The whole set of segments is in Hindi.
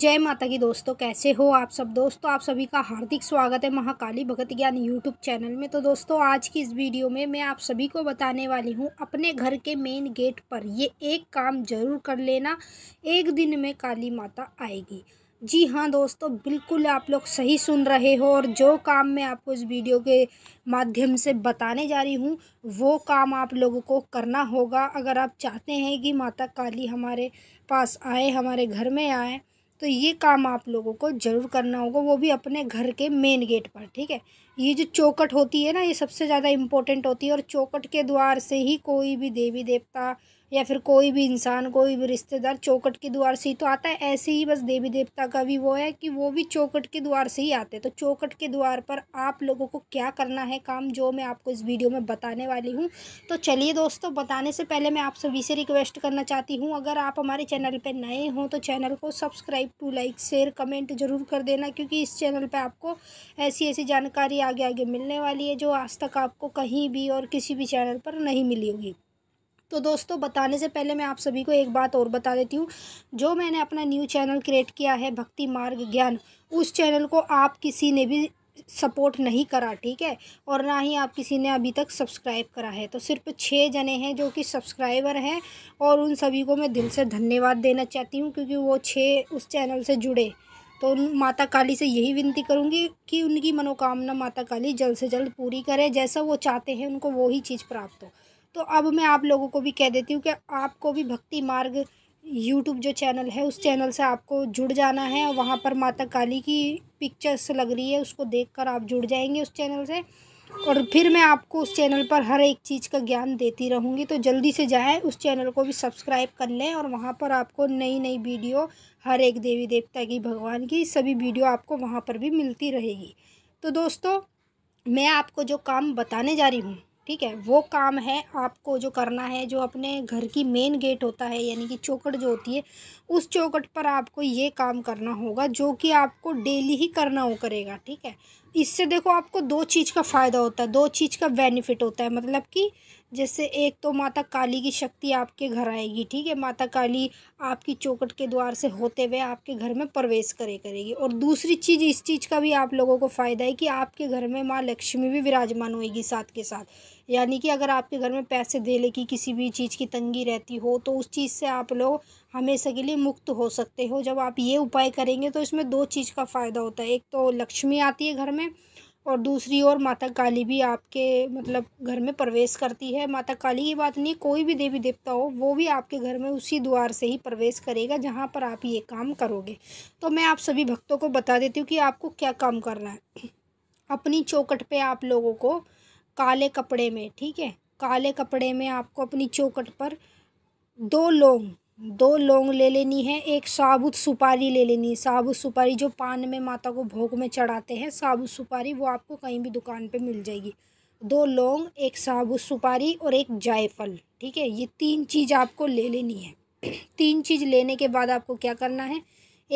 जय माता की दोस्तों कैसे हो आप सब दोस्तों आप सभी का हार्दिक स्वागत है महाकाली भगत ज्ञान यूट्यूब चैनल में तो दोस्तों आज की इस वीडियो में मैं आप सभी को बताने वाली हूँ अपने घर के मेन गेट पर ये एक काम जरूर कर लेना एक दिन में काली माता आएगी जी हाँ दोस्तों बिल्कुल आप लोग सही सुन रहे हो और जो काम मैं आपको इस वीडियो के माध्यम से बताने जा रही हूँ वो काम आप लोगों को करना होगा अगर आप चाहते हैं कि माता काली हमारे पास आए हमारे घर में आए तो ये काम आप लोगों को ज़रूर करना होगा वो भी अपने घर के मेन गेट पर ठीक है ये जो चौकट होती है ना ये सबसे ज़्यादा इम्पोर्टेंट होती है और चौकट के द्वार से ही कोई भी देवी देवता या फिर कोई भी इंसान कोई भी रिश्तेदार चौकट के द्वार से ही तो आता है ऐसे ही बस देवी देवता का भी वो है कि वो भी चौकट के द्वार से ही आते हैं तो चौकट के द्वार पर आप लोगों को क्या करना है काम जो मैं आपको इस वीडियो में बताने वाली हूँ तो चलिए दोस्तों बताने से पहले मैं आप सभी से रिक्वेस्ट करना चाहती हूँ अगर आप हमारे चैनल पर नए हों तो चैनल को subscribe to like share comment ज़रूर कर देना क्योंकि इस चैनल पर आपको ऐसी ऐसी जानकारी आगे आगे मिलने वाली है जो आज तक आपको कहीं भी और किसी भी चैनल पर नहीं मिली होगी तो दोस्तों बताने से पहले मैं आप सभी को एक बात और बता देती हूँ जो मैंने अपना न्यू चैनल क्रिएट किया है भक्ति मार्ग ज्ञान उस चैनल को आप किसी ने भी सपोर्ट नहीं करा ठीक है और ना ही आप किसी ने अभी तक सब्सक्राइब करा है तो सिर्फ छः जने हैं जो कि सब्सक्राइबर हैं और उन सभी को मैं दिल से धन्यवाद देना चाहती हूँ क्योंकि वो छः उस चैनल से जुड़े तो माता काली से यही विनती करूँगी कि उनकी मनोकामना माता काली जल्द से जल्द पूरी करे जैसा वो चाहते हैं उनको वही चीज़ प्राप्त हो तो अब मैं आप लोगों को भी कह देती हूँ कि आपको भी भक्ति मार्ग यूट्यूब जो चैनल है उस चैनल से आपको जुड़ जाना है और वहाँ पर माता काली की पिक्चर्स लग रही है उसको देखकर आप जुड़ जाएंगे उस चैनल से और फिर मैं आपको उस चैनल पर हर एक चीज़ का ज्ञान देती रहूँगी तो जल्दी से जाएँ उस चैनल को भी सब्सक्राइब कर लें और वहाँ पर आपको नई नई वीडियो हर एक देवी देवता की भगवान की सभी वीडियो आपको वहाँ पर भी मिलती रहेगी तो दोस्तों मैं आपको जो काम बताने जा रही हूँ ठीक है वो काम है आपको जो करना है जो अपने घर की मेन गेट होता है यानी कि चौकट जो होती है उस चौकट पर आपको ये काम करना होगा जो कि आपको डेली ही करना हो करेगा ठीक है इससे देखो आपको दो चीज़ का फ़ायदा होता है दो चीज़ का बेनिफिट होता है मतलब कि जैसे एक तो माता काली की शक्ति आपके घर आएगी ठीक है माता काली आपकी चौकट के द्वार से होते हुए आपके घर में प्रवेश करे करेगी और दूसरी चीज़ इस चीज़ का भी आप लोगों को फ़ायदा है कि आपके घर में माँ लक्ष्मी भी विराजमान होएगी साथ के साथ यानी कि अगर आपके घर में पैसे देने की किसी भी चीज़ की तंगी रहती हो तो उस चीज़ से आप लोग हमेशा के लिए मुक्त हो सकते हो जब आप ये उपाय करेंगे तो इसमें दो चीज़ का फ़ायदा होता है एक तो लक्ष्मी आती है घर में और दूसरी ओर माता काली भी आपके मतलब घर में प्रवेश करती है माता काली की बात नहीं कोई भी देवी देवता हो वो भी आपके घर में उसी द्वार से ही प्रवेश करेगा जहाँ पर आप ये काम करोगे तो मैं आप सभी भक्तों को बता देती हूँ कि आपको क्या काम करना है अपनी चौकट पे आप लोगों को काले कपड़े में ठीक है काले कपड़े में आपको अपनी चौकट पर दो लौंग दो लौंग ले लेनी है एक साबुत सुपारी ले लेनी है साबुत सुपारी जो पान में माता को भोग में चढ़ाते हैं साबुत सुपारी वो आपको कहीं भी दुकान पे मिल जाएगी दो लौंग एक साबुत सुपारी और एक जायफल ठीक है ये तीन चीज़ आपको ले लेनी है तीन चीज़ लेने के बाद आपको क्या करना है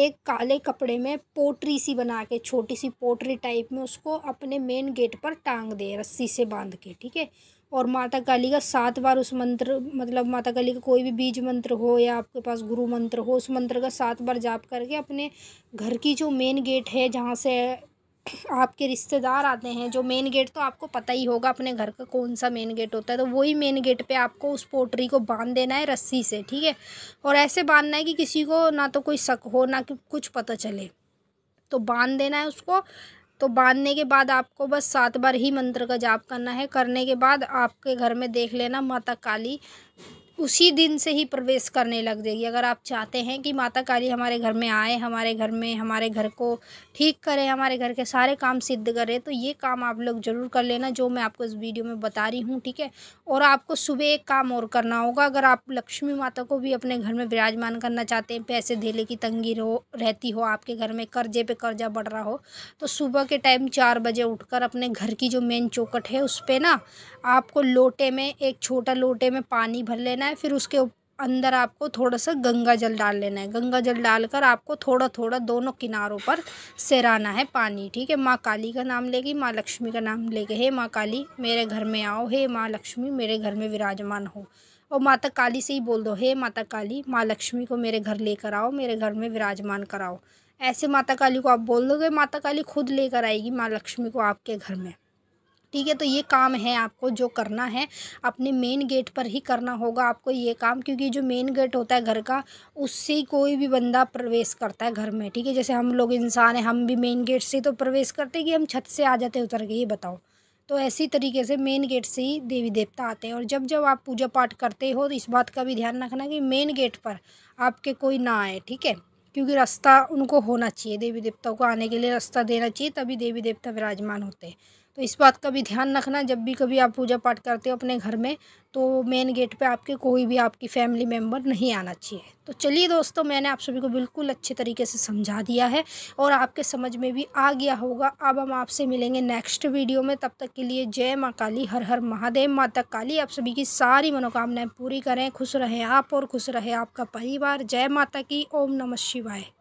एक काले कपड़े में पोटरी सी बना के छोटी सी पोटरी टाइप में उसको अपने मेन गेट पर टांग दे रस्सी से बांध के ठीक है और माता काली का सात बार उस मंत्र मतलब माता काली का कोई भी बीज मंत्र हो या आपके पास गुरु मंत्र हो उस मंत्र का सात बार जाप करके अपने घर की जो मेन गेट है जहाँ से आपके रिश्तेदार आते हैं जो मेन गेट तो आपको पता ही होगा अपने घर का कौन सा मेन गेट होता है तो वही मेन गेट पे आपको उस पोटरी को बांध देना है रस्सी से ठीक है और ऐसे बांधना है कि किसी को ना तो कोई शक हो ना कि कुछ पता चले तो बांध देना है उसको तो बांधने के बाद आपको बस सात बार ही मंत्र का जाप करना है करने के बाद आपके घर में देख लेना माता काली उसी दिन से ही प्रवेश करने लग जाएगी अगर आप चाहते हैं कि माता काली हमारे घर में आए हमारे घर में हमारे घर को ठीक करे हमारे घर के सारे काम सिद्ध करे तो ये काम आप लोग ज़रूर कर लेना जो मैं आपको इस वीडियो में बता रही हूँ ठीक है और आपको सुबह एक काम और करना होगा अगर आप लक्ष्मी माता को भी अपने घर में विराजमान करना चाहते हैं पैसे धेले की तंगी रहो रहती हो आपके घर में कर्जे पे कर्जा बढ़ रहा हो तो सुबह के टाइम चार बजे उठकर अपने घर की जो मेन चौकट है उस पर ना आपको लोटे में एक छोटा लोटे में पानी भर लेना है फिर उसके अंदर आपको थोड़ा सा गंगा जल डाल लेना है गंगा जल डालकर आपको थोड़ा थोड़ा दोनों किनारों पर सेराना है पानी ठीक है माँ काली का नाम लेगी माँ लक्ष्मी का नाम लेके हे माँ काली मेरे घर में आओ हे माँ लक्ष्मी मेरे घर में विराजमान हो और माता काली से ही बोल दो हे माता काली माँ लक्ष्मी को मेरे घर लेकर आओ मेरे घर में विराजमान कराओ ऐसे माता काली को आप बोल दोगे माता काली खुद लेकर आएगी माँ लक्ष्मी को आपके घर में ठीक है तो ये काम है आपको जो करना है अपने मेन गेट पर ही करना होगा आपको ये काम क्योंकि जो मेन गेट होता है घर का उससे कोई भी बंदा प्रवेश करता है घर में ठीक है जैसे हम लोग इंसान हैं हम भी मेन गेट से तो प्रवेश करते हैं कि हम छत से आ जाते उतर के ये बताओ तो ऐसी तरीके से मेन गेट से ही देवी देवता आते हैं और जब जब आप पूजा पाठ करते हो तो इस बात का भी ध्यान रखना कि मेन गेट पर आपके कोई ना आए ठीक है क्योंकि रास्ता उनको होना चाहिए देवी देवताओं को आने के लिए रास्ता देना चाहिए तभी देवी देवता विराजमान होते हैं तो इस बात का भी ध्यान रखना जब भी कभी आप पूजा पाठ करते हो अपने घर में तो मेन गेट पे आपके कोई भी आपकी फैमिली मेम्बर नहीं आना चाहिए तो चलिए दोस्तों मैंने आप सभी को बिल्कुल अच्छे तरीके से समझा दिया है और आपके समझ में भी आ गया होगा अब हम आपसे मिलेंगे नेक्स्ट वीडियो में तब तक के लिए जय माँ काली हर हर महादेव माता काली आप सभी की सारी मनोकामनाएं पूरी करें खुश रहें आप और खुश रहे आपका परिवार जय माता की ओम नमः शिवाय